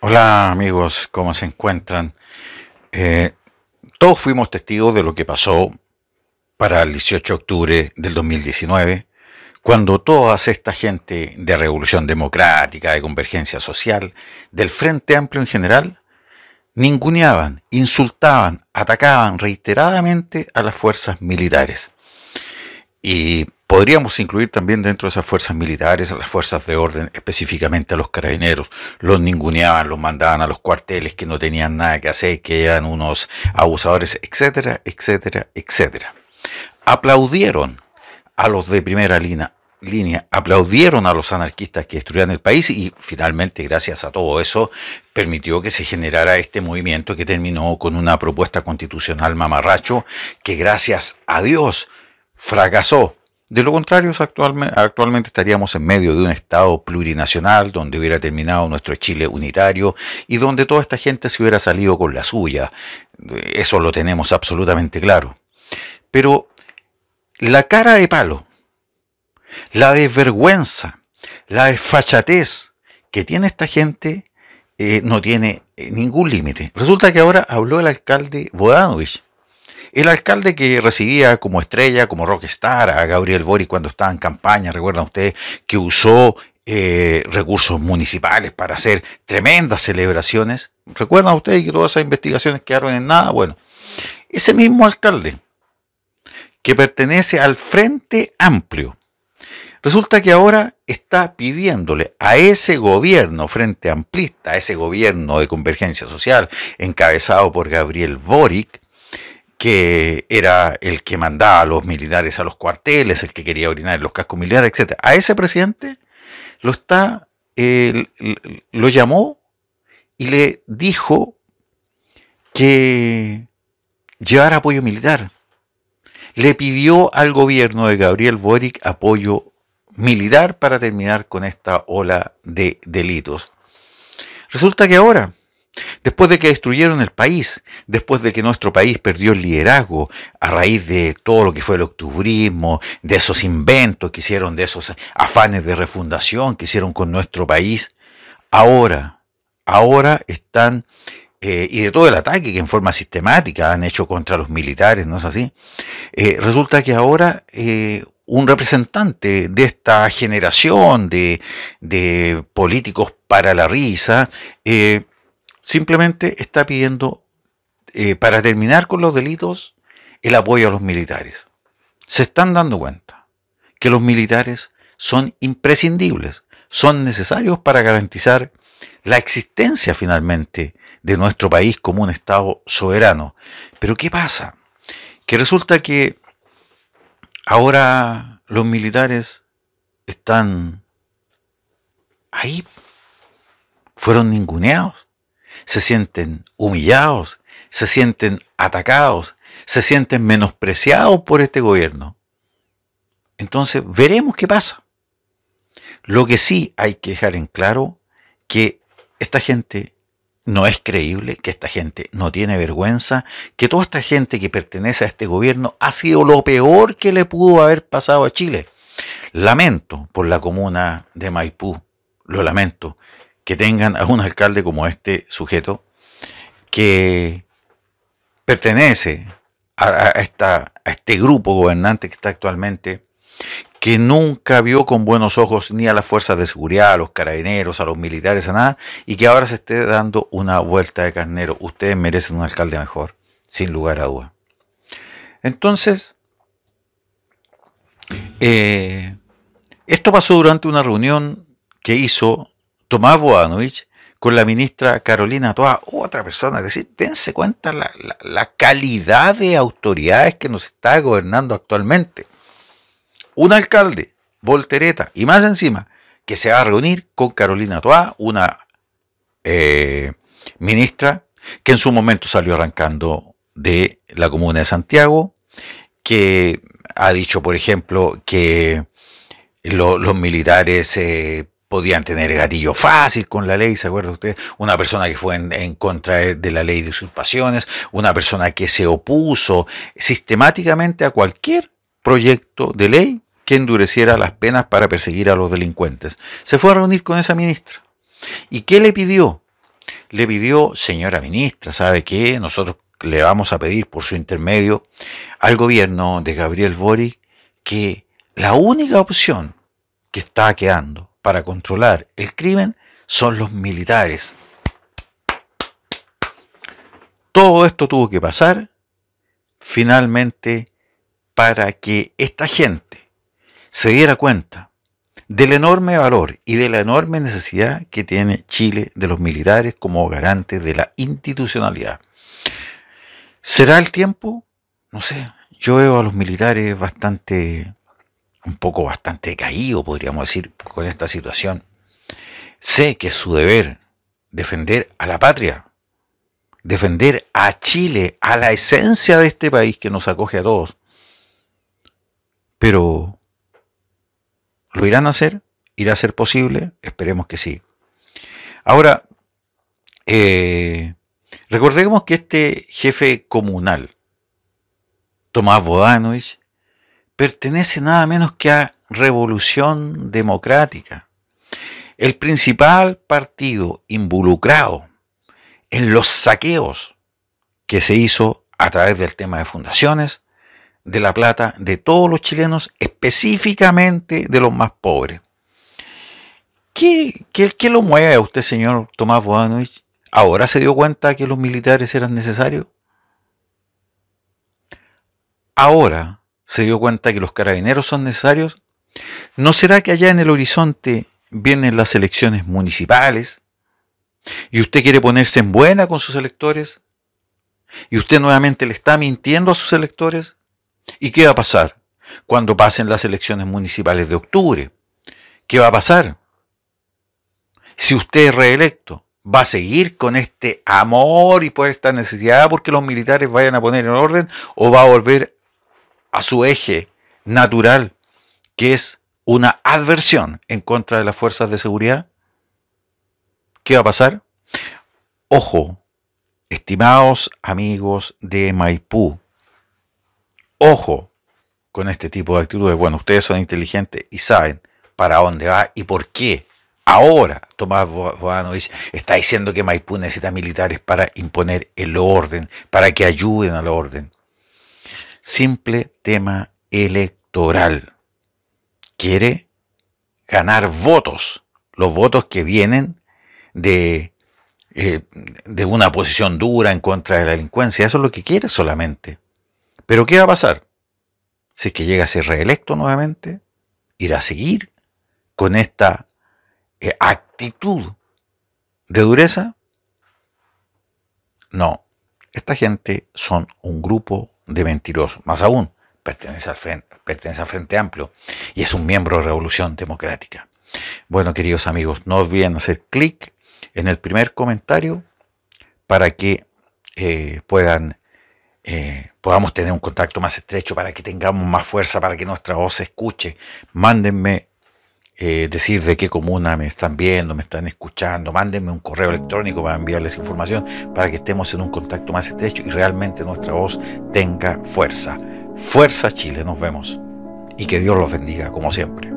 Hola amigos, ¿cómo se encuentran? Eh, todos fuimos testigos de lo que pasó para el 18 de octubre del 2019, cuando toda esta gente de Revolución Democrática, de Convergencia Social, del Frente Amplio en general, ninguneaban, insultaban, atacaban reiteradamente a las fuerzas militares. Y Podríamos incluir también dentro de esas fuerzas militares a las fuerzas de orden, específicamente a los carabineros. Los ninguneaban, los mandaban a los cuarteles que no tenían nada que hacer, que eran unos abusadores, etcétera, etcétera, etcétera. Aplaudieron a los de primera línea, línea, aplaudieron a los anarquistas que destruían el país y finalmente, gracias a todo eso, permitió que se generara este movimiento que terminó con una propuesta constitucional mamarracho que, gracias a Dios, fracasó de lo contrario, actualmente, estaríamos en medio de un Estado plurinacional donde hubiera terminado nuestro Chile unitario y donde toda esta gente se hubiera salido con la suya. Eso lo tenemos absolutamente claro. Pero la cara de palo, la desvergüenza, la desfachatez que tiene esta gente eh, no tiene eh, ningún límite. Resulta que ahora habló el alcalde Bodanovich el alcalde que recibía como estrella, como rockstar a Gabriel Boric cuando estaba en campaña, recuerdan ustedes, que usó eh, recursos municipales para hacer tremendas celebraciones. ¿Recuerdan ustedes que todas esas investigaciones quedaron en nada? Bueno, ese mismo alcalde que pertenece al Frente Amplio, resulta que ahora está pidiéndole a ese gobierno Frente Amplista, a ese gobierno de convergencia social encabezado por Gabriel Boric, que era el que mandaba a los militares a los cuarteles, el que quería orinar en los cascos militares, etc. A ese presidente lo está, eh, lo llamó y le dijo que llevara apoyo militar. Le pidió al gobierno de Gabriel Boric apoyo militar para terminar con esta ola de delitos. Resulta que ahora Después de que destruyeron el país, después de que nuestro país perdió el liderazgo a raíz de todo lo que fue el octubrismo, de esos inventos que hicieron, de esos afanes de refundación que hicieron con nuestro país, ahora, ahora están, eh, y de todo el ataque que en forma sistemática han hecho contra los militares, ¿no es así? Eh, resulta que ahora eh, un representante de esta generación de, de políticos para la risa, Simplemente está pidiendo, eh, para terminar con los delitos, el apoyo a los militares. Se están dando cuenta que los militares son imprescindibles, son necesarios para garantizar la existencia finalmente de nuestro país como un Estado soberano. Pero ¿qué pasa? Que resulta que ahora los militares están ahí, fueron ninguneados se sienten humillados, se sienten atacados, se sienten menospreciados por este gobierno. Entonces veremos qué pasa. Lo que sí hay que dejar en claro que esta gente no es creíble, que esta gente no tiene vergüenza, que toda esta gente que pertenece a este gobierno ha sido lo peor que le pudo haber pasado a Chile. Lamento por la comuna de Maipú, lo lamento que tengan a un alcalde como este sujeto que pertenece a, esta, a este grupo gobernante que está actualmente, que nunca vio con buenos ojos ni a las fuerzas de seguridad, a los carabineros, a los militares, a nada, y que ahora se esté dando una vuelta de carnero. Ustedes merecen un alcalde mejor, sin lugar a duda. Entonces, eh, esto pasó durante una reunión que hizo Tomás Boanovich con la ministra Carolina Toa, otra persona. Es decir, dense cuenta la, calidad de autoridades que nos está gobernando actualmente. Un alcalde, Voltereta, y más encima, que se va a reunir con Carolina Toa, una eh, ministra que en su momento salió arrancando de la comuna de Santiago, que ha dicho, por ejemplo, que los militares eh, podían tener gatillo fácil con la ley, ¿se acuerda usted? Una persona que fue en, contra de la ley de usurpaciones, una persona que se opuso sistemáticamente a cualquier proyecto de ley que endureciera las penas para perseguir a los delincuentes. Se fue a reunir con esa ministra. ¿Y qué le pidió? Le pidió, señora ministra, ¿sabe qué? Nosotros le vamos a pedir por su intermedio al gobierno de Gabriel Boric que la única opción que está quedando para controlar el crimen son los militares. Todo esto tuvo que pasar finalmente para que esta gente se diera cuenta del enorme valor y de la enorme necesidad que tiene Chile de los militares como garantes de la institucionalidad. ¿Será el tiempo? No sé, yo veo a los militares bastante un poco bastante caído, podríamos decir, con esta situación. Sé que es su deber defender a la patria, defender a Chile, a la esencia de este país que nos acoge a todos. Pero, ¿lo irán a hacer? ¿Irá a ser posible? Esperemos que sí. Ahora, eh, recordemos que este jefe comunal, Tomás Bodanovich, pertenece nada menos que a Revolución Democrática, el principal partido involucrado en los saqueos que se hizo a través del tema de fundaciones, de la plata de todos los chilenos, específicamente de los más pobres. ¿Qué, lo mueve a usted, señor Tomás Boanovich? ¿Ahora se dio cuenta que los militares eran necesarios? Ahora se dio cuenta que los carabineros son necesarios? ¿No será que allá en el horizonte vienen las elecciones municipales? ¿Y usted quiere ponerse en buena con sus electores? ¿Y usted nuevamente le está mintiendo a sus electores? ¿Y qué va a pasar cuando pasen las elecciones municipales de octubre? ¿Qué va a pasar? Si usted es reelecto, ¿va a seguir con este amor y por esta necesidad porque los militares vayan a poner en orden o va a volver a su eje natural, que es una adversión en contra de las fuerzas de seguridad, ¿qué va a pasar? Ojo, estimados amigos de Maipú, ojo con este tipo de actitudes. Bueno, ustedes son inteligentes y saben para dónde va y por qué. Ahora Tomás dice, está diciendo que Maipú necesita militares para imponer el orden, para que ayuden al orden simple tema electoral. Quiere ganar votos, los votos que vienen de, eh, de una posición dura en contra de la delincuencia. Eso es lo que quiere solamente. Pero ¿qué va a pasar? Si es que llega a ser reelecto nuevamente, irá a seguir con esta eh, actitud de dureza. No, esta gente son un grupo de mentiroso. Más aún, pertenece al frente, pertenece al Frente Amplio y es un miembro de Revolución Democrática. Bueno, queridos amigos, no olviden hacer clic en el primer comentario para que eh, puedan, eh, podamos tener un contacto más estrecho, para que tengamos más fuerza, para que nuestra voz se escuche. Mándenme eh, decir de qué comuna me están viendo, me están escuchando, mándenme un correo electrónico para enviarles información, para que estemos en un contacto más estrecho y realmente nuestra voz tenga fuerza. Fuerza Chile, nos vemos. Y que Dios los bendiga, como siempre.